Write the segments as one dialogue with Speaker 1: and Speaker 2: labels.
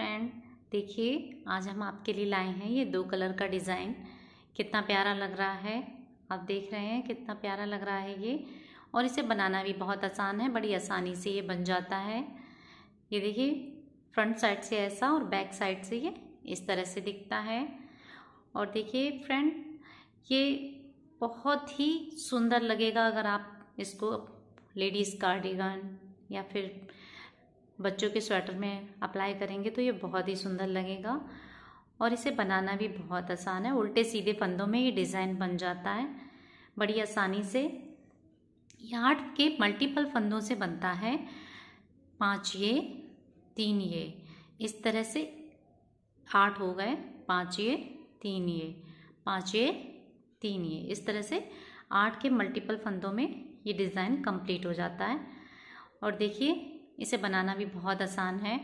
Speaker 1: friend देखिए आज हम आपके लिए लाए हैं ये दो कलर का डिज़ाइन कितना प्यारा लग रहा है आप देख रहे हैं कितना प्यारा लग रहा है ये और इसे बनाना भी बहुत आसान है बड़ी आसानी से ये बन जाता है ये देखिए फ्रंट साइड से ऐसा और बैक साइड से ये इस तरह से दिखता है और देखिए फ्रेंड ये बहुत ही सुंदर लगेगा अगर आप इसको लेडीज़ कार्डिगन या फिर बच्चों के स्वेटर में अप्लाई करेंगे तो ये बहुत ही सुंदर लगेगा और इसे बनाना भी बहुत आसान है उल्टे सीधे फंदों में ये डिज़ाइन बन जाता है बड़ी आसानी से यार्ड के मल्टीपल फंदों से बनता है पाँच ये तीन ये इस तरह से आठ हो गए पाँच ये तीन ये पाँच ये तीन ये इस तरह से आठ के मल्टीपल फंदों में ये डिज़ाइन कंप्लीट हो जाता है और देखिए इसे बनाना भी बहुत आसान है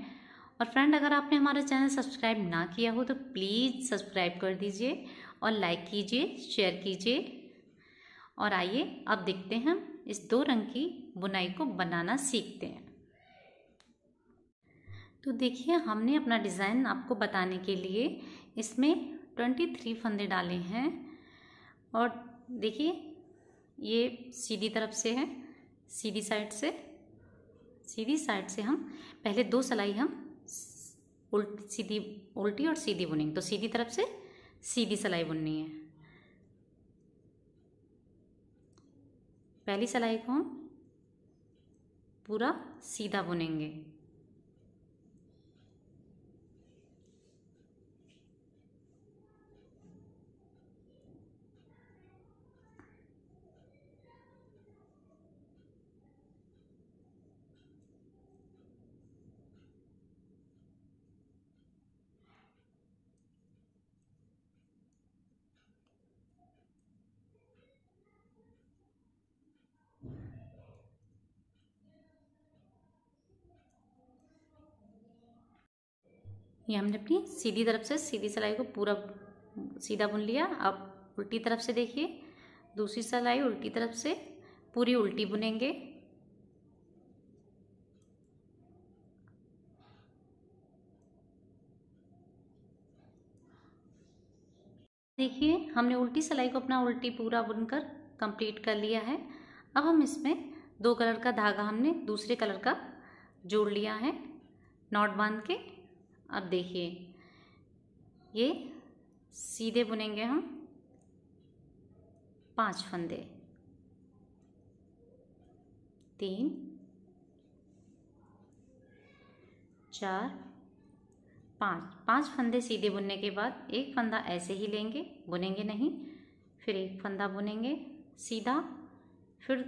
Speaker 1: और फ्रेंड अगर आपने हमारा चैनल सब्सक्राइब ना किया हो तो प्लीज़ सब्सक्राइब कर दीजिए और लाइक कीजिए शेयर कीजिए और आइए अब देखते हैं इस दो रंग की बुनाई को बनाना सीखते हैं तो देखिए हमने अपना डिज़ाइन आपको बताने के लिए इसमें ट्वेंटी थ्री फंदे डाले हैं और देखिए ये सीधी तरफ से है सीधी साइड से सीधी साइड से हम पहले दो सिलाई हम उल्टी सीधी उल्टी और सीधी बुनेंगे तो सीधी तरफ से सीधी सिलाई बुननी है पहली सलाई को हम पूरा सीधा बुनेंगे ये हमने अपनी सीधी तरफ से सीधी सिलाई को पूरा सीधा बुन लिया अब उल्टी तरफ से देखिए दूसरी सिलाई उल्टी तरफ से पूरी उल्टी बुनेंगे देखिए हमने उल्टी सिलाई को अपना उल्टी पूरा बुनकर कंप्लीट कर लिया है अब हम इसमें दो कलर का धागा हमने दूसरे कलर का जोड़ लिया है नॉट बांध के अब देखिए ये सीधे बुनेंगे हम पांच फंदे तीन चार पाँच पांच फंदे सीधे बुनने के बाद एक फंदा ऐसे ही लेंगे बुनेंगे नहीं फिर एक फंदा बुनेंगे सीधा फिर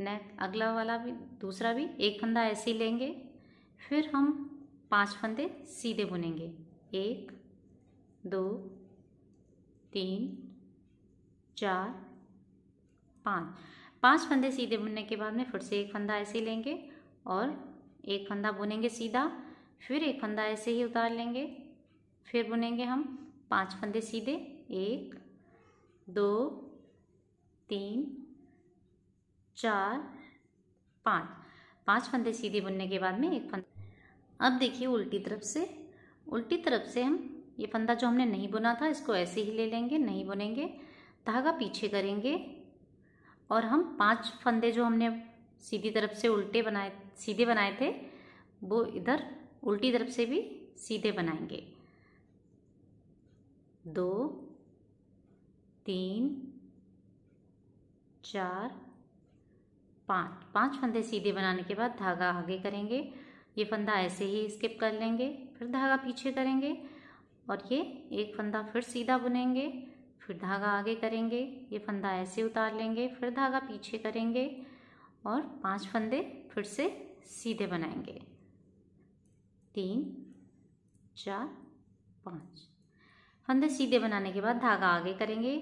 Speaker 1: नेक अगला वाला भी दूसरा भी एक फंदा ऐसे ही लेंगे फिर हम पांच फंदे सीधे बुनेंगे एक दो तीन चार पाँच पांच फंदे सीधे बुनने के बाद में फिर से एक फंदा ऐसे लेंगे और एक फंदा बुनेंगे सीधा फिर एक फंदा ऐसे ही उतार लेंगे फिर बुनेंगे हम पांच फंदे सीधे एक दो तीन चार पाँच पांच फंदे सीधे बुनने के बाद में एक फंदा अब देखिए उल्टी तरफ से उल्टी तरफ से हम ये फंदा जो हमने नहीं बुना था इसको ऐसे ही ले लेंगे नहीं बुनेंगे धागा पीछे करेंगे और हम पांच फंदे जो हमने सीधी तरफ से उल्टे बनाए सीधे बनाए थे वो इधर उल्टी तरफ से भी सीधे बनाएंगे दो तीन चार पाँच पांच फंदे सीधे बनाने के बाद धागा आगे करेंगे ये फंदा ऐसे ही स्किप कर लेंगे फिर धागा पीछे करेंगे और ये एक फंदा फिर सीधा बुनेंगे फिर धागा आगे करेंगे ये फंदा ऐसे उतार लेंगे फिर धागा पीछे करेंगे और पांच फंदे फिर से सीधे बनाएंगे तीन चार पाँच फंदे सीधे बनाने के बाद धागा आगे करेंगे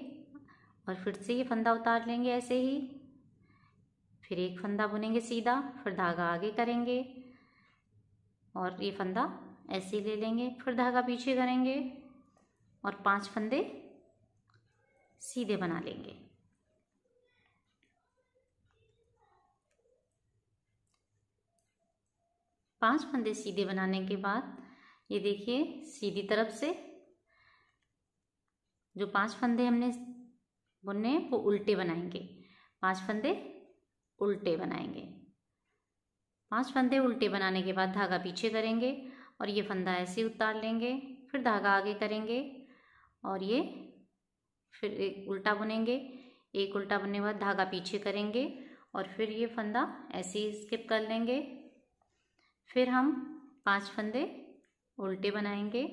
Speaker 1: और फिर से ये फंदा उतार लेंगे ऐसे ही फिर एक फंदा बुनेंगे सीधा फिर धागा आगे करेंगे और ये फंदा ऐसे ले लेंगे फिर धागा पीछे करेंगे और पांच फंदे सीधे बना लेंगे पांच फंदे सीधे बनाने के बाद ये देखिए सीधी तरफ से जो पांच फंदे हमने बुने हैं वो उल्टे बनाएंगे पांच फंदे उल्टे बनाएंगे पांच फंदे उल्टे बनाने के बाद धागा पीछे करेंगे और ये फंदा ऐसे उतार लेंगे फिर धागा आगे करेंगे और ये फिर एक उल्टा बुनेंगे एक उल्टा बुनने के बाद धागा पीछे करेंगे और फिर ये फंदा ऐसे ही स्किप कर लेंगे फिर हम पांच फंदे उल्टे बनाएंगे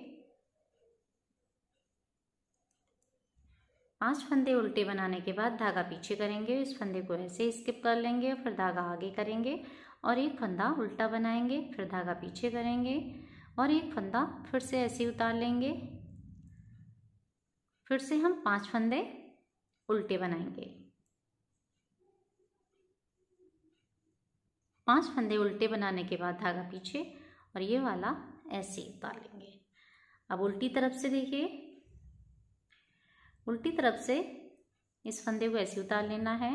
Speaker 1: पांच फंदे उल्टे बनाने के बाद धागा पीछे करेंगे इस फंदे को ऐसे स्किप कर लेंगे फिर धागा आगे करेंगे और एक फंदा उल्टा बनाएंगे फिर धागा पीछे करेंगे और एक फंदा फिर से ऐसे उतार लेंगे फिर से हम पांच फंदे उल्टे बनाएंगे पांच फंदे उल्टे बनाने के बाद धागा पीछे और ये वाला ऐसे उतार लेंगे अब उल्टी तरफ से देखिए उल्टी तरफ से इस फंदे को ऐसे उतार लेना है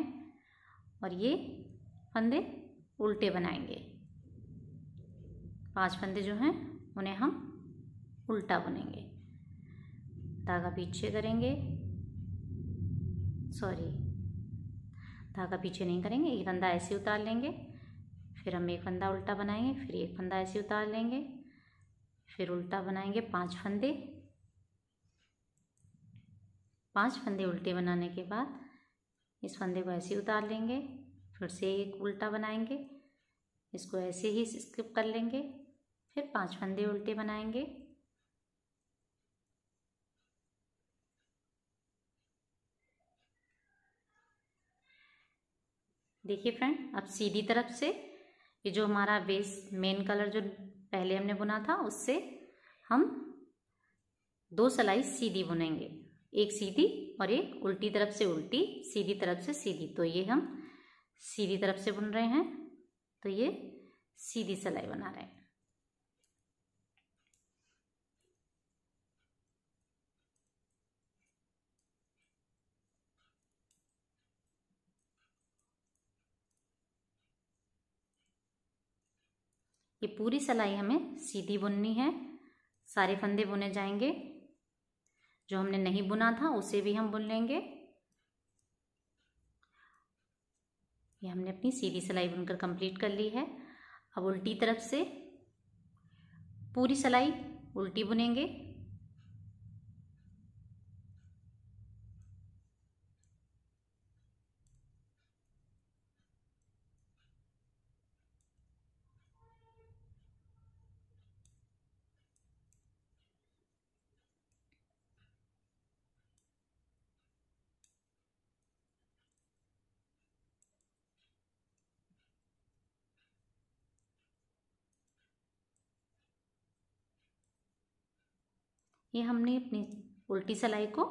Speaker 1: और ये फंदे उल्टे बनाएंगे पांच फंदे जो हैं उन्हें हम उल्टा बुनेंगे धागा पीछे करेंगे सॉरी धागा पीछे नहीं करेंगे एक फंदा ऐसे उतार लेंगे फिर हम एक फंदा उल्टा बनाएंगे फिर एक फंदा ऐसे उतार लेंगे फिर उल्टा बनाएंगे पांच फंदे पांच फंदे उल्टे बनाने के बाद इस फंदे को ऐसे उतार लेंगे फिर से एक उल्टा बनाएंगे इसको ऐसे ही स्किप कर लेंगे फिर पांच फंदे उल्टे बनाएंगे देखिए फ्रेंड अब सीधी तरफ से ये जो हमारा बेस मेन कलर जो पहले हमने बुना था उससे हम दो सलाई सीधी बुनेंगे एक सीधी और एक उल्टी तरफ से उल्टी सीधी तरफ से सीधी तो ये हम सीधी तरफ से बुन रहे हैं तो ये सीधी सलाई बना रहे हैं ये पूरी सलाई हमें सीधी बुननी है सारे फंदे बुने जाएंगे जो हमने नहीं बुना था उसे भी हम बुन लेंगे ये हमने अपनी सीधी सिलाई बुनकर कंप्लीट कर ली है अब उल्टी तरफ से पूरी सिलाई उल्टी बुनेंगे ये हमने अपनी उल्टी सलाई को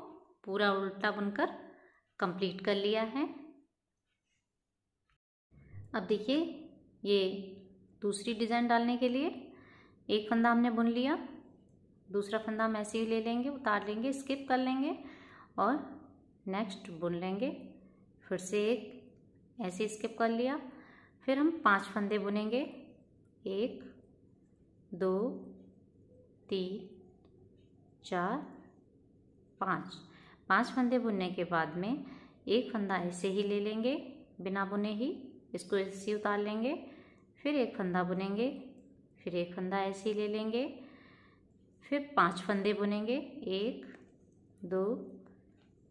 Speaker 1: पूरा उल्टा बुनकर कंप्लीट कर लिया है अब देखिए ये दूसरी डिज़ाइन डालने के लिए एक फंदा हमने बुन लिया दूसरा फंदा हम ऐसे ही ले लेंगे उतार लेंगे स्किप कर लेंगे और नेक्स्ट बुन लेंगे फिर से एक ऐसे स्किप कर लिया फिर हम पांच फंदे बुनेंगे एक दो तीन चार पाँच पांच फंदे बुनने के बाद में एक फंदा ऐसे ही ले लेंगे बिना बुने ही इसको ऐसे ही उतार लेंगे फिर एक फंदा बुनेंगे फिर एक फंदा ऐसे ही ले लेंगे फिर पांच फंदे बुनेंगे एक दो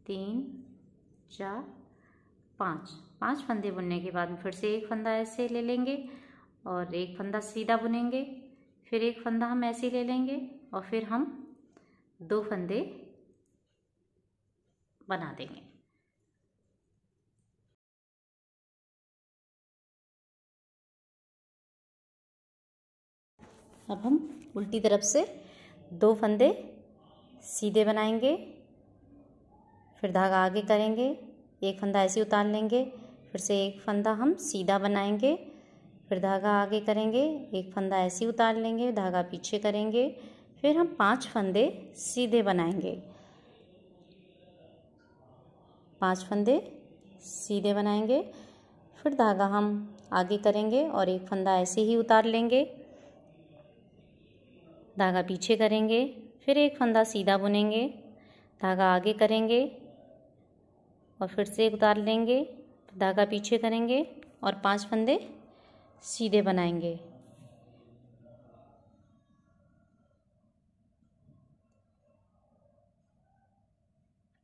Speaker 1: तीन चार पाँच पांच फंदे बुनने के बाद फिर से एक फंदा ऐसे ले लेंगे और एक फंदा सीधा बुनेंगे फिर एक फंदा हम ऐसे ले लेंगे और फिर हम दो फंदे बना देंगे अब हम उल्टी तरफ से दो फंदे सीधे बनाएंगे फिर धागा आगे करेंगे एक फंदा ऐसे उतार लेंगे फिर से एक फंदा हम सीधा बनाएंगे फिर धागा आगे करेंगे एक फंदा ऐसे उतार लेंगे धागा पीछे करेंगे फिर हम पांच फंदे सीधे बनाएंगे पांच फंदे सीधे बनाएंगे फिर धागा हम आगे करेंगे और एक फंदा ऐसे ही उतार लेंगे धागा पीछे करेंगे फिर एक फंदा सीधा बुनेंगे धागा आगे करेंगे और फिर से उतार लेंगे धागा पीछे करेंगे और पांच फंदे सीधे बनाएंगे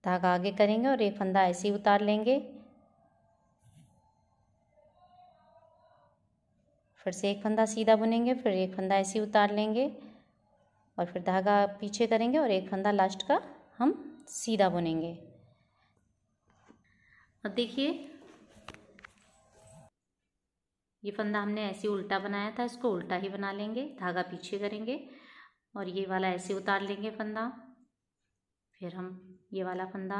Speaker 1: धागा आगे करेंगे और एक फंदा ऐसे ही उतार लेंगे फिर से एक फंदा सीधा बुनेंगे फिर एक फंदा ऐसे उतार लेंगे और फिर धागा पीछे करेंगे और एक फंदा लास्ट का हम सीधा बुनेंगे अब देखिए ये फंदा हमने ऐसे उल्टा बनाया था इसको उल्टा ही बना लेंगे धागा पीछे करेंगे और ये वाला ऐसे उतार लेंगे फंदा फिर हम ये वाला फंदा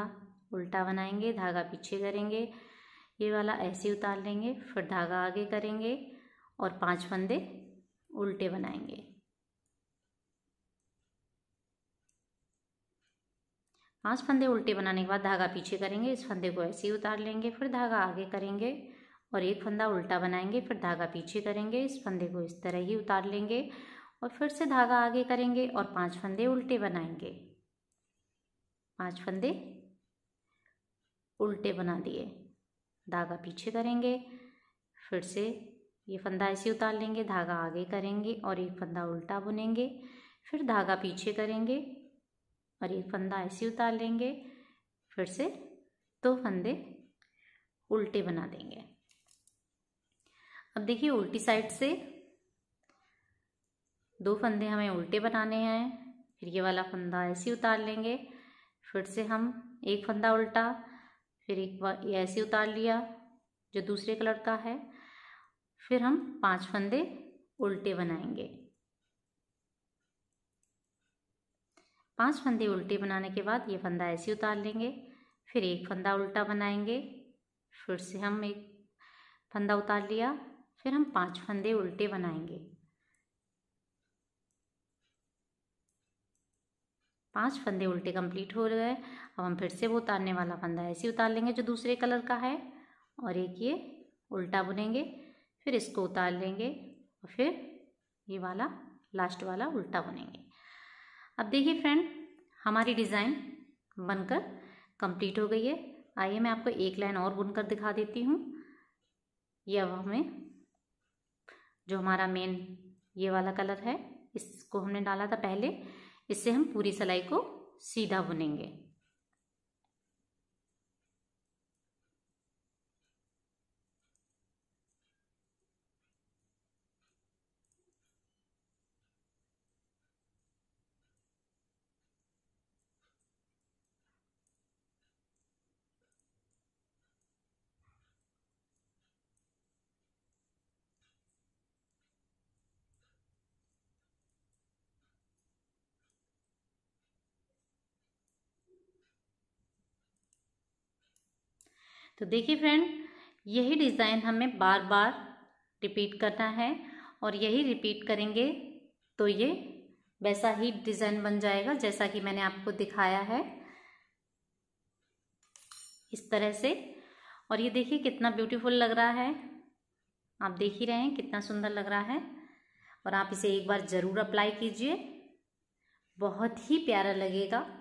Speaker 1: उल्टा बनाएंगे धागा पीछे करेंगे ये वाला ऐसे उतार लेंगे फिर धागा आगे करेंगे और पांच फंदे उल्टे बनाएंगे पांच फंदे उल्टे बनाने के बाद धागा पीछे करेंगे इस फंदे को ऐसे ही उतार लेंगे फिर धागा आगे करेंगे और एक फंदा उल्टा बनाएंगे फिर धागा पीछे करेंगे इस फंदे को इस तरह ही उतार लेंगे और फिर से धागा आगे करेंगे और पांच फंदे उल्टे बनाएंगे पांच फंदे उल्टे बना दिए धागा पीछे करेंगे फिर से ये फंदा ऐसे उतार लेंगे धागा आगे करेंगे और एक फंदा उल्टा बुनेंगे फिर धागा पीछे करेंगे और एक फंदा ऐसे उतार लेंगे फिर से दो फंदे उल्टे बना देंगे अब देखिए उल्टी साइड से दो फंदे हमें उल्टे बनाने हैं फिर ये वाला फंदा ऐसे उतार लेंगे फिर से हम एक फंदा उल्टा फिर एक बार ऐसे उतार लिया जो दूसरे कलर का है फिर हम पांच फंदे उल्टे बनाएंगे पांच फंदे उल्टे बनाने के बाद ये फंदा ऐसे उतार लेंगे फिर एक फंदा उल्टा बनाएंगे फिर से हम एक फंदा उतार लिया फिर हम पांच फंदे उल्टे बनाएंगे पांच फंदे उल्टे कंप्लीट हो गए अब हम फिर से वो उतारने वाला फंदा ऐसे उतार लेंगे जो दूसरे कलर का है और एक ये उल्टा बुनेंगे फिर इसको उतार लेंगे और फिर ये वाला लास्ट वाला उल्टा बुनेंगे अब देखिए फ्रेंड हमारी डिज़ाइन बनकर कंप्लीट हो गई है आइए मैं आपको एक लाइन और बुनकर दिखा देती हूँ ये अब हमें जो हमारा मेन ये वाला कलर है इसको हमने डाला था पहले इससे हम पूरी सलाई को सीधा बुनेंगे तो देखिए फ्रेंड यही डिज़ाइन हमें बार बार रिपीट करना है और यही रिपीट करेंगे तो ये वैसा ही डिज़ाइन बन जाएगा जैसा कि मैंने आपको दिखाया है इस तरह से और ये देखिए कितना ब्यूटीफुल लग रहा है आप देख ही रहे हैं कितना सुंदर लग रहा है और आप इसे एक बार ज़रूर अप्लाई कीजिए बहुत ही प्यारा लगेगा